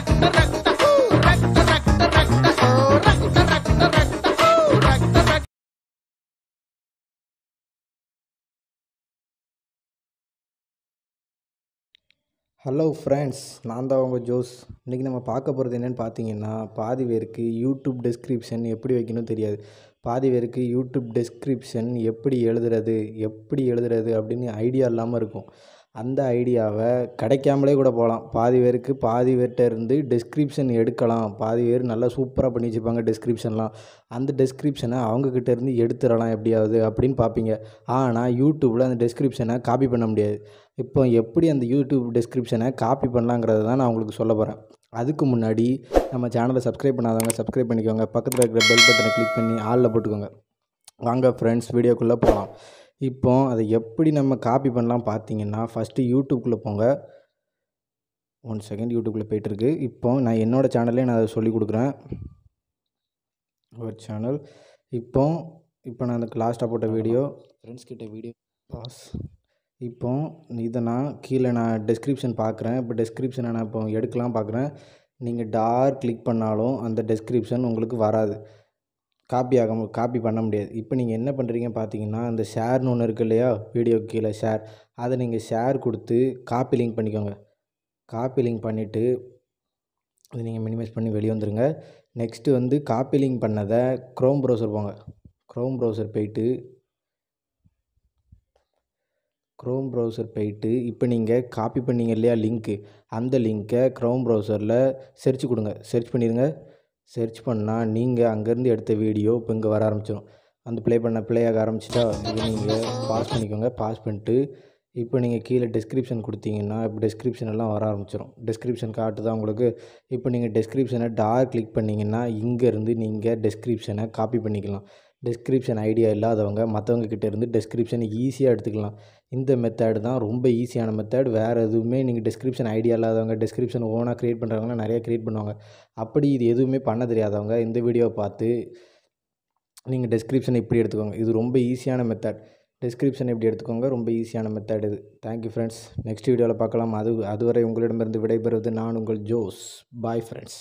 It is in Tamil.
ஹலோ ஃப்ரெண்ட்ஸ் நான் தான் உங்கள் ஜோஸ் இன்றைக்கி நம்ம பார்க்க போகிறது என்னென்னு பார்த்தீங்கன்னா பாதி பேருக்கு யூடியூப் டெஸ்கிரிப்ஷன் எப்படி வைக்கணும் தெரியாது பாதி பேருக்கு யூடியூப் டெஸ்கிரிப்ஷன் எப்படி எழுதுறது எப்படி எழுதுறது அப்படின்னு ஐடியா இல்லாமல் இருக்கும் அந்த ஐடியாவை கிடைக்காமலே கூட போகலாம் பாதி பேருக்கு பாதி பேர்கிட்ட இருந்து டிஸ்கிரிப்ஷன் எடுக்கலாம் பாதி பேர் நல்லா சூப்பராக பண்ணி வச்சுருப்பாங்க டிஸ்கிரிப்ஷன்லாம் அந்த டிஸ்கிரிப்ஷனை அவங்கக்கிட்ட இருந்து எடுத்துடலாம் எப்படியாவது அப்படின்னு பார்ப்பீங்க ஆனால் யூடியூப்பில் அந்த டிஸ்கிரிப்ஷனை காப்பி பண்ண முடியாது இப்போ எப்படி அந்த யூடியூப் டிஸ்கிரிப்ஷனை காப்பி பண்ணலாங்கிறத தான் நான் உங்களுக்கு சொல்ல போகிறேன் அதுக்கு முன்னாடி நம்ம சேனலை சப்ஸ்கிரைப் பண்ணாதவங்க சப்ஸ்கிரைப் பண்ணிக்கோங்க பக்கத்தில் இருக்கிற பெல் பட்டனை கிளிக் பண்ணி ஆளில் போட்டுக்கோங்க வாங்க ஃப்ரெண்ட்ஸ் வீடியோக்குள்ளே போகலாம் இப்போ அதை எப்படி நம்ம காப்பி பண்ணலாம் பார்த்தீங்கன்னா ஃபஸ்ட்டு யூடியூப்குள்ளே போங்க ஒன் செகண்ட் யூடியூப்பில் போயிட்டுருக்கு இப்போ நான் என்னோடய சேனல்லே நான் அதை சொல்லிக் கொடுக்குறேன் ஒரு சேனல் இப்போ இப்போ நான் அந்த லாஸ்ட்டாக போட்ட வீடியோ ஃப்ரெண்ட்ஸ் கிட்ட வீடியோ பாஸ் இப்போ இதை நான் கீழே நான் டெஸ்கிரிப்ஷன் பார்க்குறேன் இப்போ டெஸ்கிரிப்ஷனை நான் இப்போ எடுக்கலாம் பார்க்குறேன் நீங்கள் டார் கிளிக் பண்ணாலும் அந்த டெஸ்கிரிப்ஷன் உங்களுக்கு வராது காப்பி ஆக காப்பி பண்ண முடியாது இப்போ நீங்கள் என்ன பண்ணுறீங்க பார்த்தீங்கன்னா அந்த ஷேர்னு ஒன்று இருக்குது இல்லையா வீடியோ கீழே ஷேர் அதை நீங்கள் ஷேர் கொடுத்து காப்பி லிங்க் பண்ணிக்கோங்க காப்பி லிங்க் பண்ணிவிட்டு அதை நீங்கள் மினிமைஸ் பண்ணி வெளியே வந்துடுங்க நெக்ஸ்ட்டு வந்து காப்பி லிங்க் பண்ணதை க்ரோம் ப்ரௌசர் போங்க க்ரோம் ப்ரௌசர் போயிட்டு க்ரோம் ப்ரௌசர் போயிட்டு இப்போ நீங்கள் காப்பி பண்ணீங்க இல்லையா லிங்க்கு அந்த லிங்க்கை க்ரோம் ப்ரௌசரில் சர்ச் கொடுங்க செர்ச் பண்ணிடுங்க சர்ச் பண்ணால் நீங்கள் அங்கேருந்து எடுத்த வீடியோ இப்போ இங்கே வர ஆரம்பிச்சிடும் அந்த ப்ளே பண்ண ப்ளே ஆக ஆரம்பிச்சிட்டா இது நீங்கள் பாஸ் பண்ணிக்கோங்க பாஸ் பண்ணிட்டு இப்போ நீங்கள் கீழே டெஸ்கிரிப்ஷன் கொடுத்தீங்கன்னா இப்போ டெஸ்கிரிப்ஷன் எல்லாம் வர ஆரம்பிச்சிடும் டெஸ்கிரிப்ஷன் காட்டுதான் உங்களுக்கு இப்போ நீங்கள் டெஸ்கிரிப்ஷனை டார்க் கிளிக் பண்ணிங்கன்னா இங்கேருந்து நீங்கள் டெஸ்கிரிப்ஷனை காப்பி பண்ணிக்கலாம் டெஸ்கிரிப்ஷன் ஐடியா இல்லாதவங்க மற்றவங்கக்கிட்ட இருந்து டெஸ்கிரிப்ஷன் ஈஸியாக எடுத்துக்கலாம் இந்த மெத்தேடு தான் ரொம்ப ஈஸியான மெத்தேட் வேறு எதுவுமே நீங்கள் டெஸ்கிரிப்ஷன் ஐடியா இல்லாதவங்க டெஸ்கிரிப்ஷன் ஓனாக க்ரியேட் பண்ணுறவங்களாம் நிறையா க்ரியேட் பண்ணுவாங்க அப்படி இது எதுவுமே பண்ண தெரியாதவங்க இந்த வீடியோவை பார்த்து நீங்கள் டெஸ்கிரிப்ஷன் இப்படி எடுத்துக்கோங்க இது ரொம்ப ஈஸியான மெத்தட் டெஸ்கிரிப்ஷன் இப்படி எடுத்துக்கோங்க ரொம்ப ஈஸியான மெத்தட் இது தேங்க்யூ ஃப்ரெண்ட்ஸ் நெக்ஸ்ட் வீடியோவில் பார்க்கலாம் அது அதுவரை உங்களிடமிருந்து விடைபெறுவது நான் உங்கள் ஜோஸ் பாய் ஃப்ரெண்ட்ஸ்